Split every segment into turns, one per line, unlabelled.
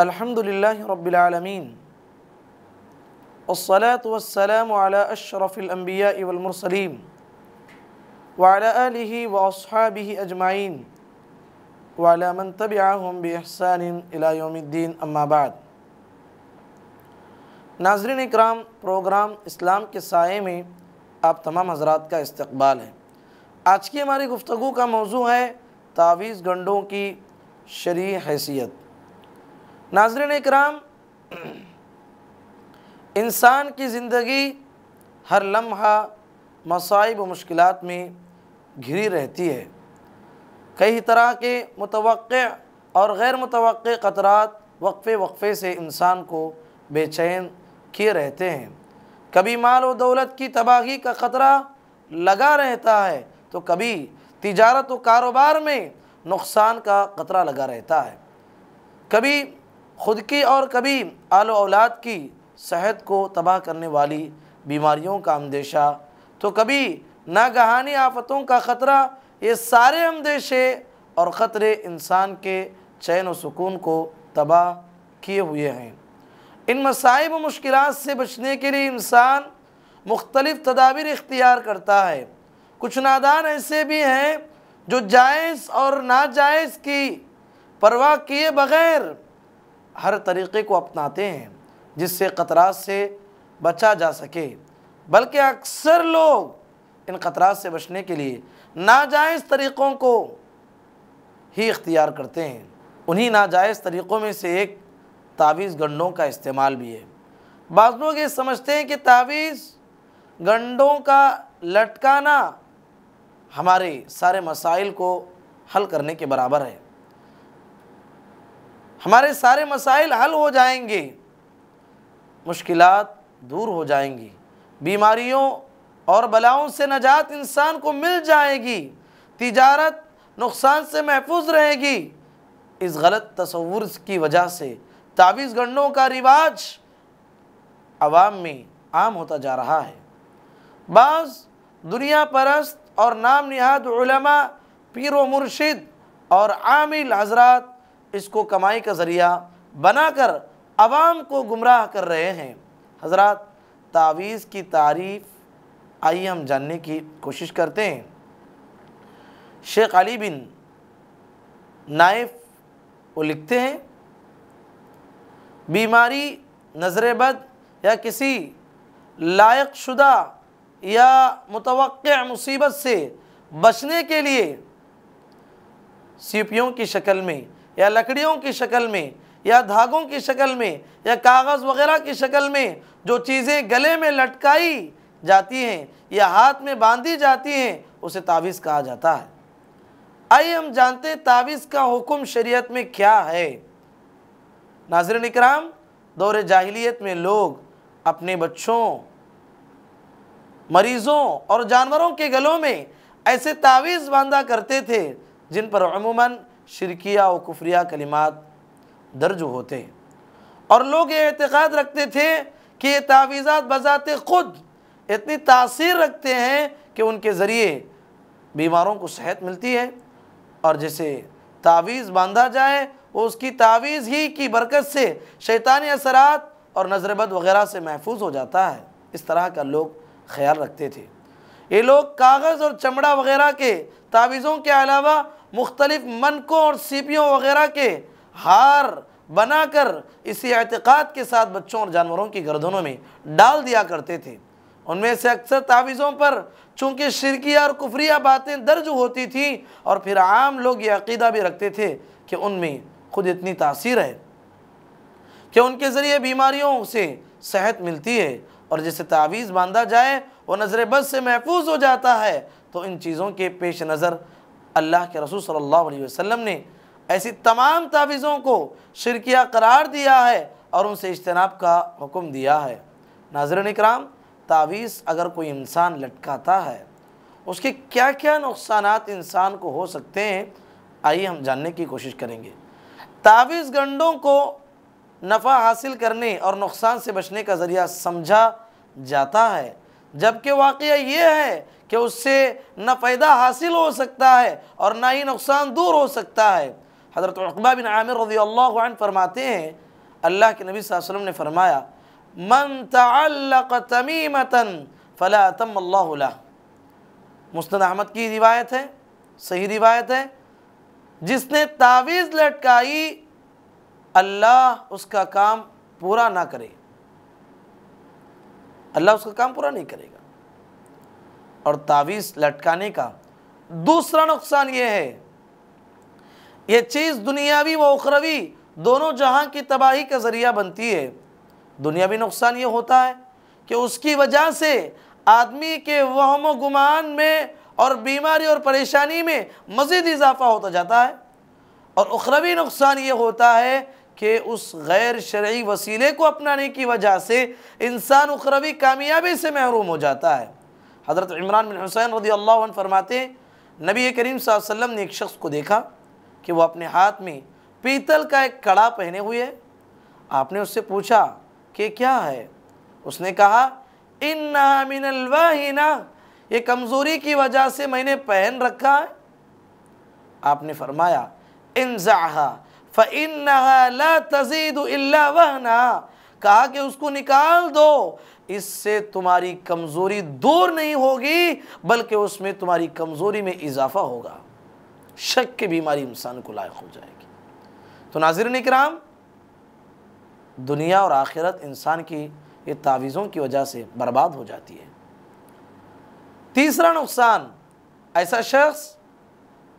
الحمد لله رب العالمين والصلاة والسلام على أشرف الأنبياء والمرسلين وعلى آله وأصحابه أجمعين وعلى من تبعهم بإحسان إلى يوم الدين أما بعد ناظرین اکرام پروگرام اسلام کے سائے میں آپ تمام حضرات کا استقبال ہے آج کی ہماری گفتگو کا موضوع ہے تعویز گنڈوں کی शरी حیثیت नाजरन कराम इंसान की ज़िंदगी हर लम्हा मसाइब व मुश्किल में घिरी रहती है कई तरह के मुतव और गैर मुतव ख़तरा वक्फ़े वक्फ़े से इंसान को बेचैन किए रहते हैं कभी माल व दौलत की तबाही का ख़तरा लगा रहता है तो कभी तजारत व कारोबार में नुकसान का ख़तरा लगा रहता है कभी ख़ुद की और कभी आलो औलाद की सेहत को तबाह करने वाली बीमारियों का अंदेशा तो कभी नागहानी आफतों का ख़तरा ये सारे अंदेशे और ख़तरे इंसान के चैन व सुकून को तबाह किए हुए हैं इन मसाइब मुश्किल से बचने के लिए इंसान मुख्तलिफ़ तदाबीर इख्तियार करता है कुछ नादान ऐसे भी हैं जो जायज़ और नाजायज़ की परवाह किए बग़ैर हर तरीक़े को अपनाते हैं जिससे ख़तरात से बचा जा सके बल्कि अक्सर लोग इन ख़तरात से बचने के लिए नाजायज़ तरीक़ों को ही इख्तियार करते हैं उन्हीं नाजायज़ तरीक़ों में से एक तावीज़ गंडों का इस्तेमाल भी है बाज़ लोग ये समझते हैं कि तावीज़ गंडों का लटकाना हमारे सारे मसाइल को हल करने के बराबर है हमारे सारे मसाइल हल हो जाएंगे मुश्किल दूर हो जाएंगी बीमारियों और बलाओं से नजात इंसान को मिल जाएगी तिजारत नुकसान से महफूज रहेगी इस गलत तस्वूर की वजह से ताबीज़ गंडों का रिवाज आवाम में आम होता जा रहा है बाज़ दुनिया परस्त और नाम नहाद पीर मुर्शिद और आमिल हजरात इसको कमाई का ज़रिया बनाकर आवाम को गुमराह कर रहे हैं हजरत तावीज़ की तारीफ आइए हम जानने की कोशिश करते हैं शेख अली बिन नाइफ वो लिखते हैं बीमारी नजर बद या किसी लायक शुदा या मुतव मुसीबत से बचने के लिए सीपियों की शक्ल में या लकड़ियों की शक्ल में या धागों की शक्ल में या कागज़ वगैरह की शक्ल में जो चीज़ें गले में लटकाई जाती हैं या हाथ में बांधी जाती हैं उसे तावीज़ कहा जाता है आइए हम जानते तावीज़ का हुक्म शरीयत में क्या है नाजर इक्राम दौर जाहिलियत में लोग अपने बच्चों मरीज़ों और जानवरों के गलों में ऐसे तावीज़ बांधा करते थे जिन पर अमूमन शिरकिया व कुफ्रिया कलिमात दर्ज होते और लोग ये अतक़ाद रखते थे कि ये तावीज़ात बजाते खुद इतनी तासीर रखते हैं कि उनके ज़रिए बीमारों को सेहत मिलती है और जैसे तावीज़ बांधा जाए उसकी तावीज़ ही की बरकत से शैतानी असरात और नजरबद वगैरह से महफूज हो जाता है इस तरह का लोग ख्याल रखते थे ये लोग कागज़ और चमड़ा वगैरह के तावीज़ों के अलावा मुख्तलिफ मनकों और सीपियों वगैरह के हार बनाकर इसी एतक़ाद के साथ बच्चों और जानवरों की गर्दनों में डाल दिया करते थे उनमें से अक्सर तावीज़ों पर चूँकि शिरकिया और कुफरिया बातें दर्ज होती थी और फिर आम लोग ये अकीदा भी रखते थे कि उनमें खुद इतनी तासीर है कि उनके ज़रिए बीमारियों से सेहत मिलती है और जिसे तावीज़ बांधा जाए वो नज़र बस से महफूज हो जाता है तो इन चीज़ों के पेश नज़र अल्लाह के रसूल सल्लल्लाहु अलैहि वसल्लम ने ऐसी तमाम तावीज़ों को शिरकिया करार दिया है और उनसे इज्तनाब का हुक्म दिया है नाजरन कराम तावीज़ अगर कोई इंसान लटकाता है उसके क्या क्या नुकसान इंसान को हो सकते हैं आइए हम जानने की कोशिश करेंगे तावीज़ गंडों को नफ़ा हासिल करने और नुकसान से बचने का ज़रिया समझा जाता है जबकि वाक़ ये है कि उससे न फ़ायदा हासिल हो सकता है और ना ही नुकसान दूर हो सकता है हज़रत अकबा बिन आमिर रजी फरमाते हैं अल्लाह के नबी वसल्लम ने फरमाया मन तल्लक तमीमतन फ़लातम अल्लाह मुस्द अहमद की रिवायत है सही रिवायत है जिसने तावीज़ लटकाई अल्लाह उसका काम पूरा ना करे अल्लाह उसका काम पूरा नहीं करेगा और तावीज़ लटकाने का दूसरा नुकसान ये है ये चीज़ दुनियावी व उखरवी दोनों जहां की तबाही का ज़रिया बनती है दुनियावी नुकसान ये होता है कि उसकी वजह से आदमी के वहम गुमान में और बीमारी और परेशानी में मज़ीद इजाफा होता जाता है और उखरवी नुकसान ये होता है कि उस गैर शर्य वसीले को अपनाने की वजह से इंसान उखरवी कामयाबी से महरूम हो जाता है हज़रत इमरान बिन हुसैन रदी अल्लाह फरमाते नबी करीम वसल्लम ने एक शख्स को देखा कि वो अपने हाथ में पीतल का एक कड़ा पहने हुए आपने उससे पूछा कि क्या है उसने कहा इन्ना मिनलवाहिना ये कमज़ोरी की वजह से मैंने पहन रखा है आपने फरमाया इन जहा फ़िन ला तजीद अल्ला वहना कहा कि उसको निकाल दो इससे तुम्हारी कमज़ोरी दूर नहीं होगी बल्कि उसमें तुम्हारी कमज़ोरी में इजाफा होगा शक की बीमारी इंसान को लायक हो जाएगी तो नाजिर कराम दुनिया और आखिरत इंसान की ये तावीज़ों की वजह से बर्बाद हो जाती है तीसरा नुकसान ऐसा शख्स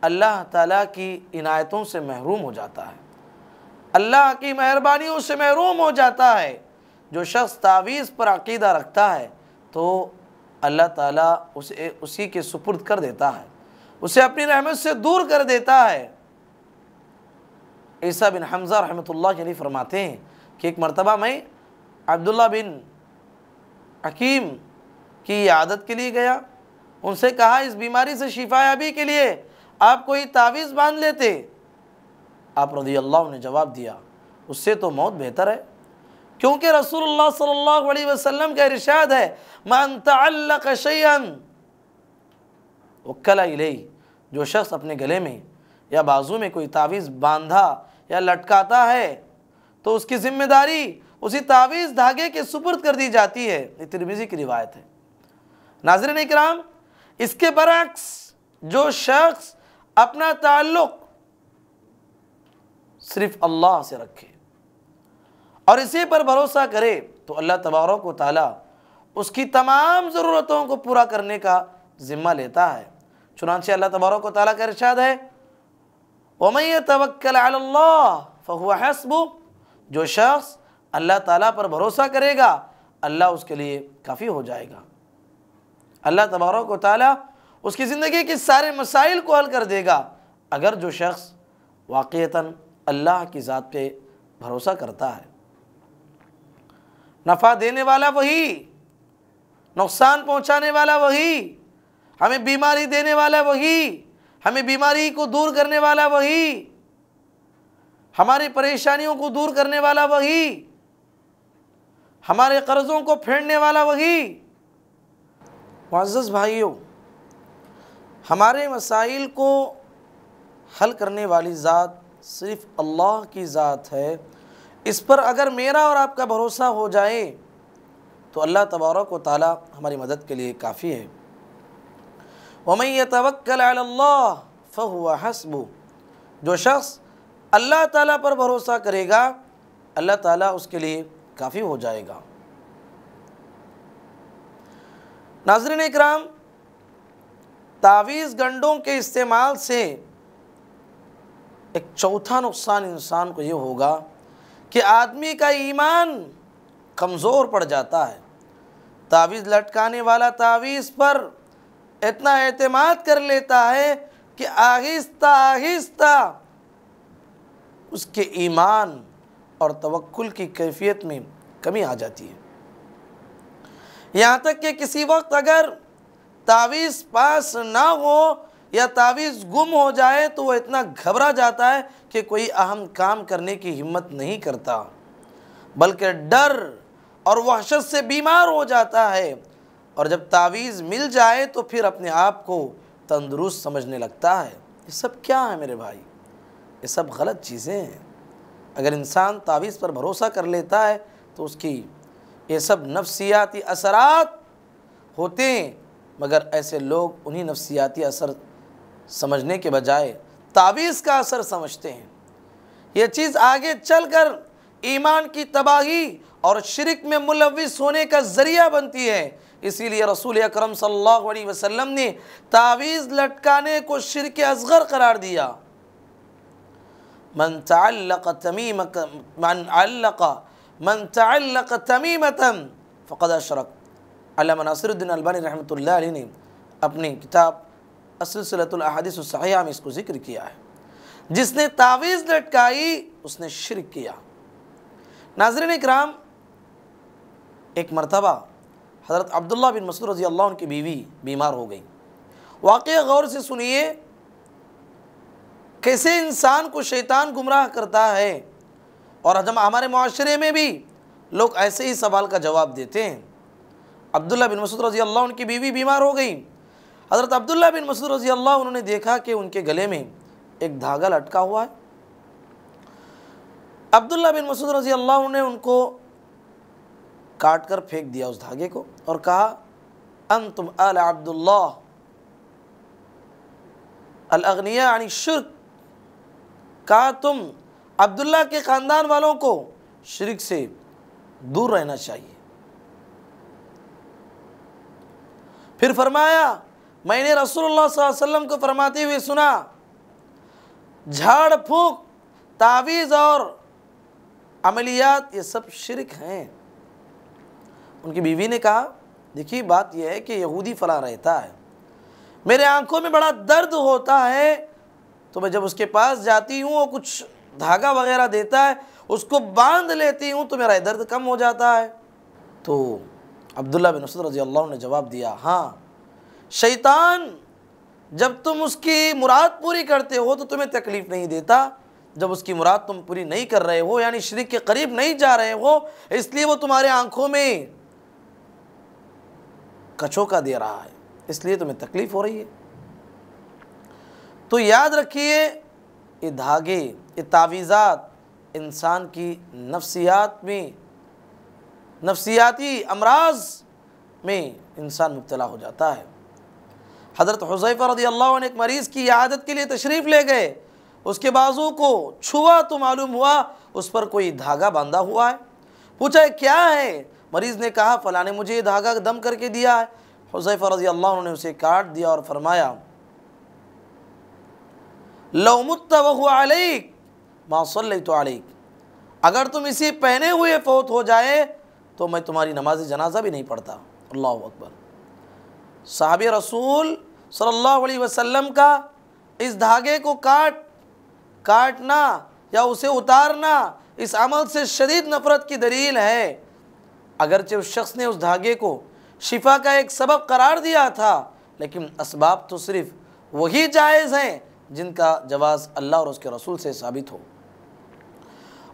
अल्लाह ताला की इनायतों से महरूम हो जाता है अल्लाह की मेहरबानियों से महरूम हो जाता है जो शख्स तावीज़ पर अकीदा रखता है तो अल्लाह ताला उसे उसी के सुपुर्द कर देता है उसे अपनी रहमत से दूर कर देता है ईसा बिन हमज़ा रहमतुल्लाह अली फरमाते हैं कि एक मरतबा मैं अब्दुल्ला बिन हकीम की आदत के लिए गया उनसे कहा इस बीमारी से शिफायाबी के लिए आप कोई तावीज़ बांध लेते आप रदी अल्लाह ने जवाब दिया उससे तो मौत बेहतर है क्योंकि रसूलुल्लाह सल्लल्लाहु अलैहि वसल्लम का इरशाद है मन तल्लकशन वक्ला जो शख्स अपने गले में या बाजू में कोई तावीज़ बांधा या लटकाता है तो उसकी जिम्मेदारी उसी तावीज़ धागे के सुपुर्द कर दी जाती है ये तिरमिज़ी की रिवायत है नाजरन कराम इसके बरक्स जो शख्स अपना ताल्लुक़ सिर्फ अल्लाह से रखे और इसी पर भरोसा करे तो अल्लाह को ताला उसकी तमाम ज़रूरतों को पूरा करने का ज़िम्मा लेता है चुनानचे अल्लाह को ताला का इर्शाद है वमै तवक्ल फ़हुआ जो शख्स अल्लाह ताला पर भरोसा करेगा अल्लाह उसके लिए काफ़ी हो जाएगा अल्लाह को ताल उसकी ज़िंदगी के सारे मसाइल को हल कर देगा अगर जो शख्स वाक़ता अल्लाह की ज़ात पे भरोसा करता है नफ़ा देने वाला वही नुकसान पहुंचाने वाला वही हमें बीमारी देने वाला वही हमें बीमारी को दूर करने वाला वही हमारी परेशानियों को दूर करने वाला वही हमारे कर्ज़ों को फेरने वाला वही मुआज़ भाइयों हमारे मसाइल को हल करने वाली ज़ात सिर्फ़ अल्लाह की ज़ात है इस पर अगर मेरा और आपका भरोसा हो जाए तो अल्लाह तबारक व ताला हमारी मदद के लिए काफ़ी है वमैय तवक्ल्ला फ़हुआ हसबू जो शख्स अल्लाह ताला पर भरोसा करेगा अल्लाह ताला उसके लिए काफ़ी हो जाएगा नाजरन इक्राम तावीज़ गंडों के इस्तेमाल से एक चौथा नुकसान इंसान को ये होगा कि आदमी का ईमान कमज़ोर पड़ जाता है तावीज़ लटकाने वाला तावीज़ पर इतना अतमाद कर लेता है कि आहिस्ता आहिस्ता उसके ईमान और तवक्ल की कैफियत में कमी आ जाती है यहाँ तक कि किसी वक्त अगर तावीज़ पास ना हो या तावीज़ गुम हो जाए तो वह इतना घबरा जाता है कि कोई अहम काम करने की हिम्मत नहीं करता बल्कि डर और वहशत से बीमार हो जाता है और जब तावीज़ मिल जाए तो फिर अपने आप को तंदुरुस्त समझने लगता है ये सब क्या है मेरे भाई ये सब गलत चीज़ें हैं अगर इंसान तावीज़ पर भरोसा कर लेता है तो उसकी ये सब नफसियाती असरात होते हैं मगर ऐसे लोग उन्हीं नफसियाती असर समझने के बजाय ताबीज़ का असर समझते हैं ये चीज़ आगे चलकर ईमान की तबाही और शिरक में मुलविस होने का ज़रिया बनती है इसीलिए रसूल अकरम सल्लल्लाहु अलैहि वसल्लम ने तावीज़ लटकाने को शिरक असगर करार दिया मन तल्लक तमीम मन अल्लक मन फ़कद अशरक अल्लाह नसरुद्दीन अलबानी रहमतुल्लाह ने अपनी किताब असलसलतदिसहिया में इसको जिक्र किया है जिसने तावीज़ लटकाई उसने शिरक किया नाजरन कराम एक मरतबा हज़रत अब्दुल्ला बिन मसूद रजी अल्लाह उनकी बीवी बीमार हो गई वाक़ गौर से सुनिए कैसे इंसान को शैतान गुमराह करता है और हम हमारे माशरे में भी लोग ऐसे ही सवाल का जवाब देते हैं अब्दुल्ला बिन मसूद रजी अल्लाह उनकी बीवी बीमार हो गई हज़रत अब्दुल्ला बिन मसूद रजी अल्लाह उन्होंने देखा कि उनके गले में एक धागा लटका हुआ है अब्दुल्ला बिन मसूद रजी अल्लाह ने उनको काट कर फेंक दिया उस धागे को और कहा अन तुम अल अब्दुल्ला अलगनिया यानी शिरक कहा तुम अब्दुल्ला के ख़ानदान वालों को शर्क से दूर रहना चाहिए फिर फरमाया मैंने रसूलुल्लाह वसल्लम को फरमाते हुए सुना झाड़ फूक तावीज़ और अमलियात ये सब शिरक हैं उनकी बीवी ने कहा देखिए बात यह है कि यहूदी फला रहता है मेरे आंखों में बड़ा दर्द होता है तो मैं जब उसके पास जाती हूँ और कुछ धागा वगैरह देता है उसको बांध लेती हूँ तो मेरा दर्द कम हो जाता है तो अब्दुल्ला बिन उसद रजी अल्लाह ने जवाब दिया हाँ शैतान जब तुम उसकी मुराद पूरी करते हो तो तुम्हें तकलीफ़ नहीं देता जब उसकी मुराद तुम पूरी नहीं कर रहे हो यानी शरीक के करीब नहीं जा रहे हो इसलिए वो तुम्हारे आँखों में कचोका दे रहा है इसलिए तुम्हें तकलीफ़ हो रही है तो याद रखिए ये धागे ये तावीज़ात इंसान की नफ्सियात में नफ्सियाती अमराज में इंसान मुबतला हो जाता है हज़रत हुजैफ़ा रदी अल्लाह ने एक मरीज़ की आदत के लिए तशरीफ़ ले गए उसके बाजू को छुआ तो मालूम हुआ उस पर कोई धागा बांधा हुआ है पूछा है क्या है मरीज़ ने कहा फ़लाँ ने मुझे ये धागा दम करके दिया है हुजैफ़ा रजी अल्लाह ने उसे काट दिया और फरमाया लौमुत वलिक मासल तो आलिक अगर तुम इसे पहने हुए फौत हो जाए तो मैं तुम्हारी नमाज जनाजा भी नहीं पढ़ता अल्लाह अकबर साहब रसूल सल्लल्लाहु अलैहि वसल्लम का इस धागे को काट काटना या उसे उतारना इस अमल से शदीद नफरत की दलील है अगरचे उस शख्स ने उस धागे को शिफा का एक सबब करार दिया था लेकिन इसबाब तो सिर्फ वही जायज़ हैं जिनका जवाब अल्लाह और उसके रसूल से साबित हो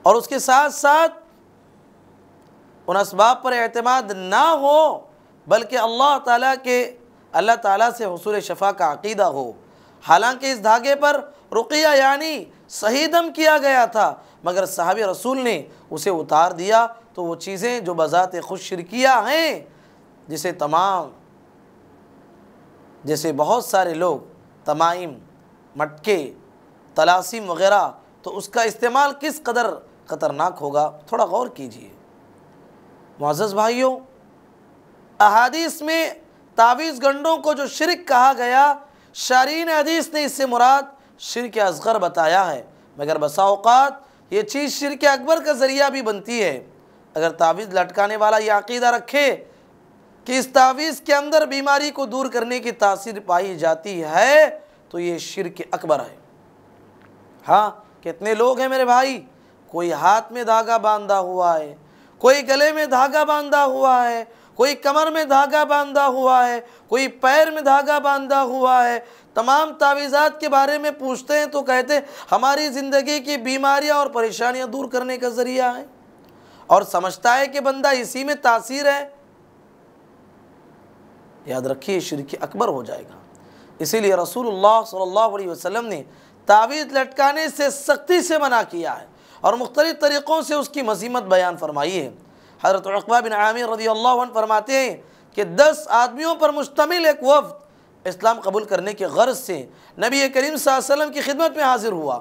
और उसके साथ साथ उन इसबाब पर अतमाद ना हो बल्कि अल्लाह ताला के अल्लाह ताला से हसूल शफा का अकीदा हो हालांकि इस धागे पर रुकिया यानी सही दम किया गया था मगर साहब रसूल ने उसे उतार दिया तो वो चीज़ें जो बज़ात खुद शिरकिया हैं जिसे तमाम जैसे बहुत सारे लोग तमाइम मटके तलासीम वगैरह तो उसका इस्तेमाल किस कदर ख़तरनाक होगा थोड़ा गौर कीजिए मुआज़ भाइयों अहादीस में तावीज़ गंडों को जो शिरक कहा गया शारीन हदीस ने इससे मुराद शिरक असगर बताया है मगर बसाओकात ये चीज़ शिरक अकबर का ज़रिया भी बनती है अगर तावीज़ लटकाने वाला ये अकीदा रखे कि इस तावीज़ के अंदर बीमारी को दूर करने की तासीर पाई जाती है तो ये शिरक अकबर है हाँ कितने लोग हैं मेरे भाई कोई हाथ में धागा बांधा हुआ है कोई गले में धागा बांधा हुआ है कोई कमर में धागा बांधा हुआ है कोई पैर में धागा बांधा हुआ है तमाम तावीज़ात के बारे में पूछते हैं तो कहते हैं हमारी ज़िंदगी की बीमारियां और परेशानियां दूर करने का ज़रिया है और समझता है कि बंदा इसी में तासीर है याद रखिए शिरक अकबर हो जाएगा इसीलिए रसूलुल्लाह सल्लल्लाहु अलैहि वसल्लम ने तावीज़ लटकाने से सख्ती से मना किया है और मुख्तलिफ़ तरीक़ों से उसकी मसीमत बयान फरमाई है हज़रत अकबा बिन आमिर रदी अल्लाह फरमाते हैं कि दस आदमियों पर मुश्तमिल एक वफ्द इस्लाम कबूल करने के गर्ज से नबी करीम वसल्लम की खिदमत में हाजिर हुआ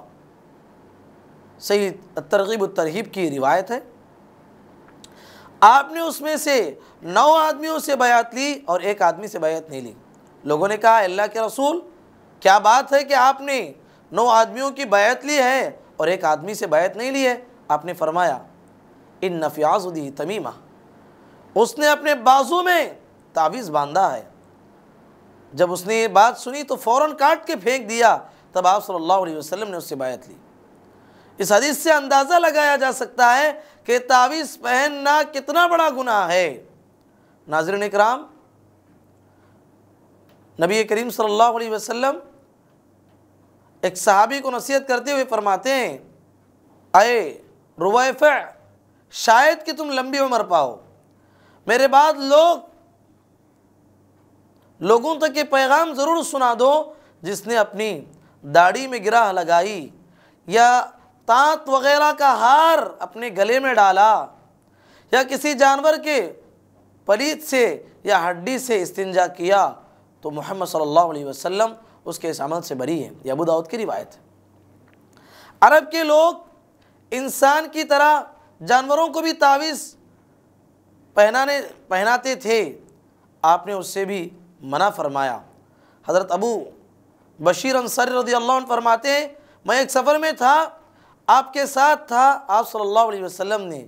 सही तरगीब तरहीब की रिवायत है आपने उसमें से नौ आदमियों से बयात ली और एक आदमी से बयात नहीं ली लोगों ने कहा अल्लाह के रसूल क्या बात है कि आपने नौ आदमियों की बैत ली है और एक आदमी से बैत नहीं ली है आपने फरमाया इन नफियाजुदी तमीमा उसने अपने बाजू में तावीज़ बांधा है जब उसने ये बात सुनी तो फ़ौर काट के फेंक दिया तब आप सल्ला अलैहि ने उससे बायत ली इस हदीस से अंदाज़ा लगाया जा सकता है कि तावीज़ पहनना कितना बड़ा गुनाह है नाजर कराम नबी करीम सल्ला वसलम एक सहाबी को नसीहत करते हुए फरमाते हैं आए रुवैफ़ शायद कि तुम लंबी उम्र पाओ मेरे बाद लोग लोगों तक ये पैगाम ज़रूर सुना दो जिसने अपनी दाढ़ी में गिराह लगाई या तांत वगैरह का हार अपने गले में डाला या किसी जानवर के पलीत से या हड्डी से इस्तिंजा किया तो मोहम्मद सल्लल्लाहु अलैहि वसल्लम उसके इस अमल से बरी है यह अबू दाऊद की रिवायत है अरब के लोग इंसान की तरह जानवरों को भी तावीज़ पहनाने पहनाते थे आपने उससे भी मना फरमाया हज़रत अबू बशीर अंसारी रदी अल्लाह फरमाते हैं मैं एक सफ़र में था आपके साथ था आप सल्लल्लाहु अलैहि वसल्लम ने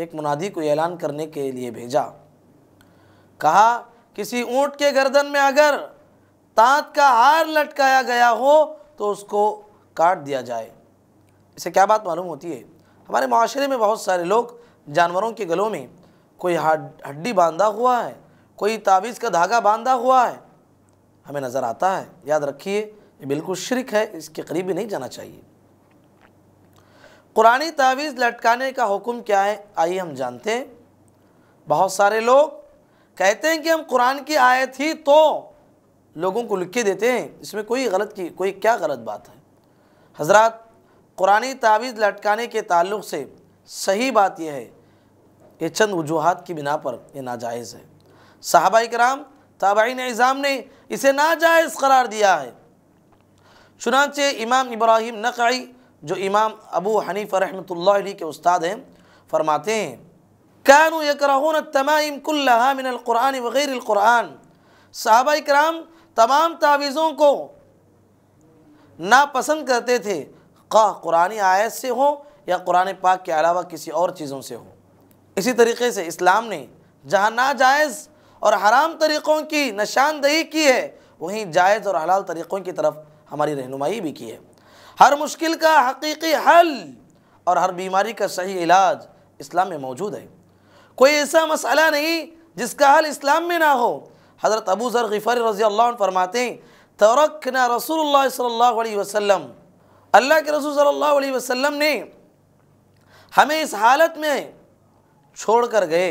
एक मुनादी को ऐलान करने के लिए भेजा कहा किसी ऊँट के गर्दन में अगर तांत का हार लटकाया गया हो तो उसको काट दिया जाए इसे क्या बात मालूम होती है हमारे माशरे में बहुत सारे लोग जानवरों के गलों में कोई हड्डी बांधा हुआ है कोई ताबीज़ का धागा बांधा हुआ है हमें नज़र आता है याद रखिए ये बिल्कुल शिरक है इसके करीब भी नहीं जाना चाहिए कुरानी तावीज़ लटकाने का हुक्म क्या है आइए हम जानते हैं बहुत सारे लोग कहते हैं कि हम कुरान की आयत ही तो लोगों को लिख के देते हैं इसमें कोई गलत की कोई क्या गलत बात है हजरत कुरानी तावीज़ लटकाने के ताल्लुक से सही बात यह है ये चंद वजूहत की बिना पर यह नाजायज़ है साहबा कराम ताबाइन इज़ाम ने इसे नाजायज़ करार दिया है चुनाचे इमाम इब्राहिम नकई जो इमाम अबू हनीफ़ रहमत के उस्ताद हैं फरमाते हैं कानू यकरहून तमाम कुल्ला कुरान वग़ैरकुरान साहबा कराम तमाम तावीज़ों को नापसंद करते थे क़ा कुरानी आयत से हो या कुरान पाक के अलावा किसी और चीज़ों से हो इसी तरीके से इस्लाम ने जहाँ नाजायज़ और हराम तरीक़ों की निशानदही की है वहीं जायज़ और हलाल तरीक़ों की तरफ हमारी रहनुमाई भी की है हर मुश्किल का हकीकी हल और हर बीमारी का सही इलाज इस्लाम में मौजूद है कोई ऐसा मसला नहीं जिसका हल इस्लाम में ना हो हज़रत अबू ज़र गफ़र रज़ी अल्लाह फरमाते हैं तरक न रसूल सल्ला वसम अल्लाह के रसूल सल्लल्लाहु अलैहि वसल्लम ने हमें इस हालत में छोड़ कर गए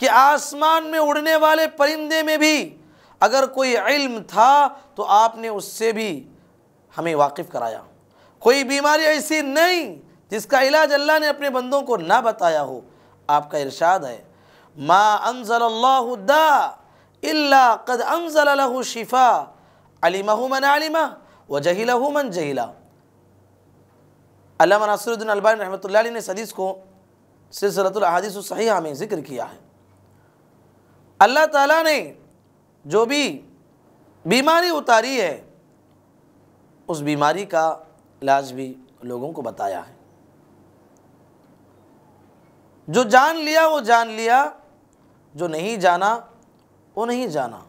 कि आसमान में उड़ने वाले परिंदे में भी अगर कोई इल्म था तो आपने उससे भी हमें वाकिफ़ कराया कोई बीमारी ऐसी नहीं जिसका इलाज अल्लाह ने अपने बंदों को ना बताया हो आपका इरशाद है मा अनजल्ला इल्ला कद अनजल शिफा अलीमह मन अलीमा व जहिला मन जहिला अलामा नसरुद्दीन अलबा रहमत ने इस हदीस को सिलसिलतुल अहादीस सहीहा में जिक्र किया है अल्लाह ताला ने जो भी बीमारी उतारी है उस बीमारी का इलाज भी लोगों को बताया है जो जान लिया वो जान लिया जो नहीं जाना वो नहीं जाना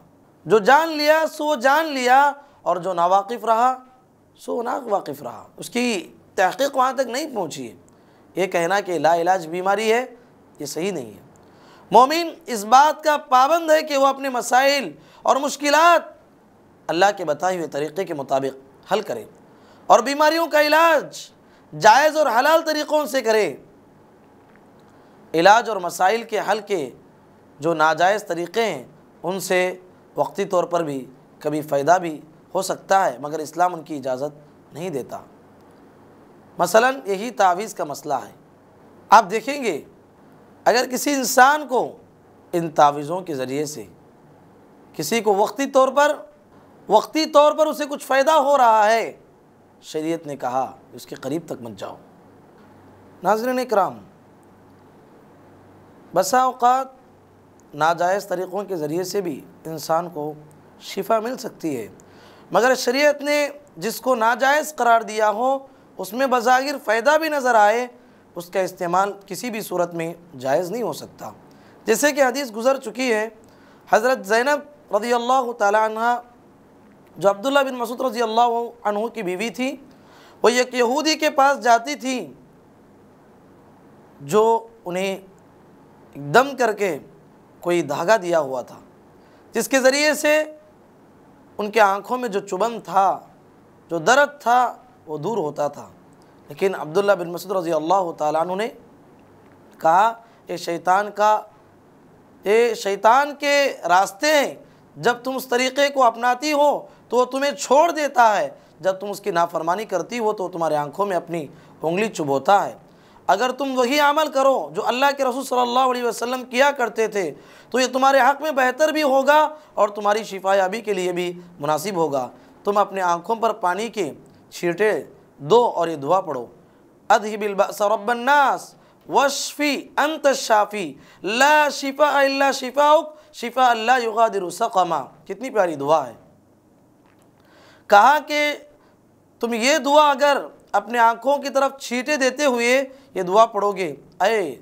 जो जान लिया सो जान लिया और जो नावाकिफ़ रहा सो नावाकिफ़ रहा उसकी तहकीक वहाँ तक नहीं पहुँची है ये कहना कि लाइलाज बीमारी है ये सही नहीं है मोमिन इस बात का पाबंद है कि वह अपने मसाइल और मुश्किल अल्लाह के बताए हुए तरीक़े के मुताबिक हल करें और बीमारियों का इलाज जायज़ और हलाल तरीक़ों से करें इलाज और मसाइल के हल के जो नाजायज़ तरीक़े हैं उनसे वक्ती तौर पर भी कभी फ़ायदा भी हो सकता है मगर इस्लाम उनकी इजाज़त नहीं देता मसलन यही तावीज़ का मसला है आप देखेंगे अगर किसी इंसान को इन तावीज़ों के ज़रिए से किसी को वक्ती तौर पर वक्ती तौर पर उसे कुछ फ़ायदा हो रहा है शरीयत ने कहा उसके करीब तक मत जाओ नाजरन कराम बसा नाजायज़ तरीक़ों के ज़रिए से भी इंसान को शिफा मिल सकती है मगर शरीयत ने जिसको नाजायज़ करार दिया हो उसमें बज़ाहिर फ़ायदा भी नज़र आए उसका इस्तेमाल किसी भी सूरत में जायज़ नहीं हो सकता जैसे कि हदीस गुज़र चुकी है हज़रत ज़ैनब रज़ी अल्लाह तहा जो अब्दुल्ला बिन मसूद रजी अल्लाह की बीवी थी वो एक यहूदी के पास जाती थी जो उन्हें दम करके कोई धागा दिया हुआ था जिसके ज़रिए से उनके आँखों में जो चुबन था जो दर्द था वो दूर होता था लेकिन अब्दुल्ला बिन मसूद रज़ी अल्लाह तु ने कहा ये शैतान का ये शैतान के रास्ते हैं जब तुम उस तरीक़े को अपनाती हो तो वो तुम्हें छोड़ देता है जब तुम उसकी नाफरमानी करती हो तो तुम्हारे आँखों में अपनी उंगली चुभोता है अगर तुम वही अमल करो जो अल्लाह के रसूल सल्लल्लाहु अलैहि वसल्लम किया करते थे तो ये तुम्हारे हक़ में बेहतर भी होगा और तुम्हारी शिफायाबी के लिए भी मुनासिब होगा तुम अपने आँखों पर पानी के छीटे दो और ये दुआ पढ़ो अदहिबिल रबन्नास वशफ़ी अंत शाफ़ी ला शिफ़ा अल्ला उक शिफ़ा अल्लाह युगादिर सकमा कितनी प्यारी दुआ है कहा कि तुम ये दुआ अगर अपने आँखों की तरफ छीटे देते हुए ये दुआ पढ़ोगे अय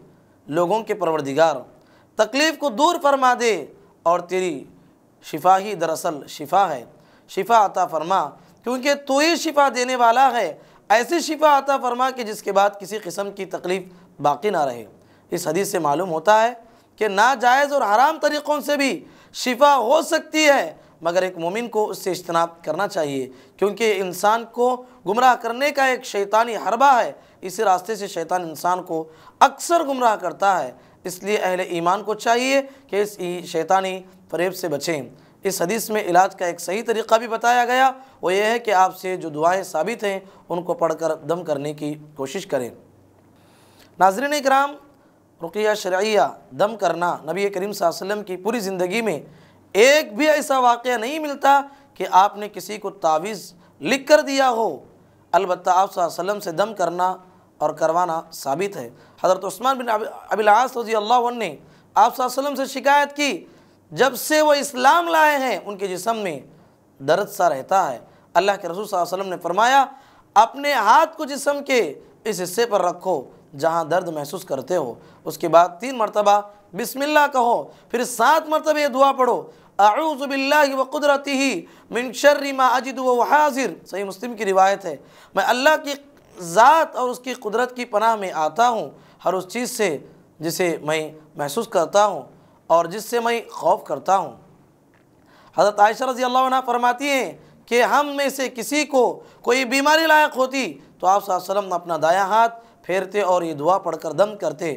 लोगों के परवरदिगार तकलीफ़ को दूर फरमा दे और तेरी शिफा ही दरअसल शिफा है शिफा अता फरमा क्योंकि तो ही शिफा देने वाला है ऐसी शिफा आता फरमा कि जिसके बाद किसी किस्म की तकलीफ़ बाकी ना रहे इस हदीस से मालूम होता है कि नाजायज़ और हराम तरीक़ों से भी शिफा हो सकती है मगर एक मोमिन को उससे इज्तनाब करना चाहिए क्योंकि इंसान को गुमराह करने का एक शैतानी हरबा है इसी रास्ते से शैतान इंसान को अक्सर गुमराह करता है इसलिए अहल ईमान को चाहिए कि इस शैतानी फरेब से बचें इस हदीस में इलाज का एक सही तरीका भी बताया गया वो ये है कि आपसे जो दुआएं साबित हैं उनको पढ़कर दम करने की कोशिश करें नाजरन कराम रुकिया शरिया दम करना नबी करीम वसल्लम की पूरी ज़िंदगी में एक भी ऐसा वाक़ नहीं मिलता कि आपने किसी को तावीज़ लिख कर दिया हो अलबत् आप से दम करना और करवाना साबित है हज़रत बिन अबिलास रजी अल्लाह ने आप से शिकायत की जब से वो इस्लाम लाए हैं उनके जिसम में दर्द सा रहता है अल्लाह के रसूल वसल्लम ने फरमाया अपने हाथ को जिसम के इस हिस्से पर रखो जहाँ दर्द महसूस करते हो उसके बाद तीन मरतबा बिस्मिल्लाह कहो फिर सात मरतब ये दुआ पढ़ो आऊज़बिल्ला व कुदरती ही मा अजिद व हाजिर सही मुस्लिम की रिवायत है मैं अल्लाह की ज़ात और उसकी कुदरत की पनाह में आता हूँ हर उस चीज़ से जिसे मैं महसूस करता हूँ और जिससे मैं खौफ करता हूँ हज़रत आयशा रजी अल्लाह फरमाती हैं कि हम में से किसी को कोई बीमारी लायक होती तो आप वसल्लम अपना दाया हाथ फेरते और ये दुआ पढ़कर दम करते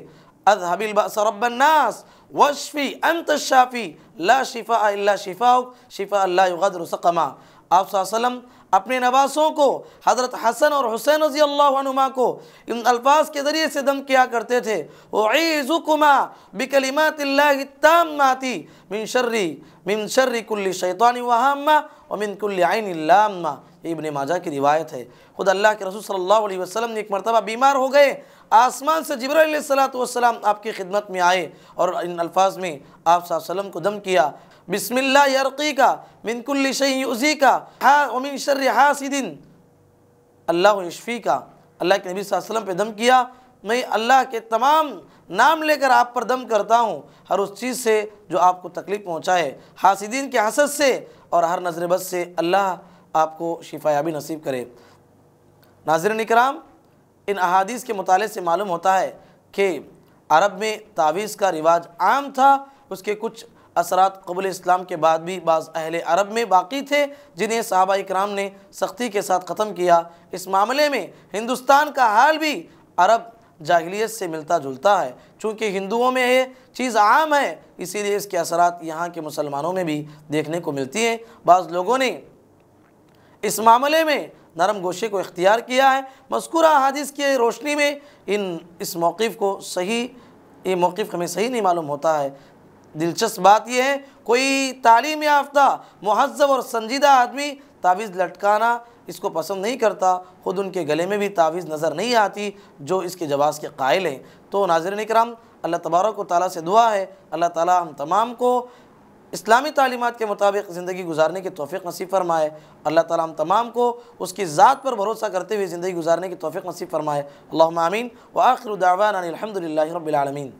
अजहबिलबनास वशफ़ी अंत शाफ़ी ला शिफ़ा अल्ला शिफ़ा शिफ़ा अल्लाह युगदरसकमा आप वसल्लम अपने नवासों को हज़रत हसन और हुसैन रजी अल्लाह को इन अल्फाज के ज़रिए से दम किया करते थे ओज़ुकुमा बिकलिमाती मिन मिन शर्री कुल्ली शैतानी वहाम्मा और ये इबन माजा की रिवायत है खुद अल्लाह के रसूल सल्लल्लाहु अलैहि वसल्लम ने एक मरतबा बीमार हो गए आसमान से जब्राम आपकी खिदमत में आए और इन अल्फाज में आप को दम किया बिस्मिल्ला यरकी का मिनकुल्लशी का हा उमिन शर्र अल्लाह यशफ़ी का अल्लाह के नबी वसल्लम पे दम किया मैं अल्लाह के तमाम नाम लेकर आप पर दम करता हूँ हर उस चीज़ से जो आपको तकलीफ़ पहुँचाए हासिदीन के हसद से और हर नजर बस से अल्लाह आपको शिफायाबी नसीब करे नाजर निकराम इन अहादीस के मुताले से मालूम होता है कि अरब में तावीज़ का रिवाज आम था उसके कुछ असरात कबल इस्लाम के बाद भी बाज़ अहल अरब में बाकी थे जिन्हें सहाबा इक्राम ने सख्ती के साथ ख़त्म किया इस मामले में हिंदुस्तान का हाल भी अरब जाहिलियत से मिलता जुलता है चूँकि हिंदुओं में ये चीज़ आम है इसीलिए इसके असरात यहाँ के मुसलमानों में भी देखने को मिलती हैं बाज़ लोगों ने इस मामले में नरम गोशे को इख्तियार किया है मस्कुरा हादिस की रोशनी में इन इस मौक़ को सही ये मौक़ हमें सही नहीं मालूम होता है दिलचस्प बात यह है कोई तालीम याफ्ता महजब और संजीदा आदमी तावीज़ लटकाना इसको पसंद नहीं करता ख़ुद उनके गले में भी तावीज़ नज़र नहीं आती जो इसके जवाब के कायल हैं तो नाजर कराम अल्लाह तबारक ताली से दुआ है अल्लाह ताली हम तमाम को इस्लामी तालीमत के मुताबिक ज़िंदगी गुजारने की तोफ़ी नसीब फरमाए अल्लाह ताली हम तमाम को उसकी ज़ात पर भरोसा करते हुए ज़िंदगी गुजारने की तोफ़ी नसीब फरमाए अल्लाह आमीन व आखिर दावान अलहमदिल्ला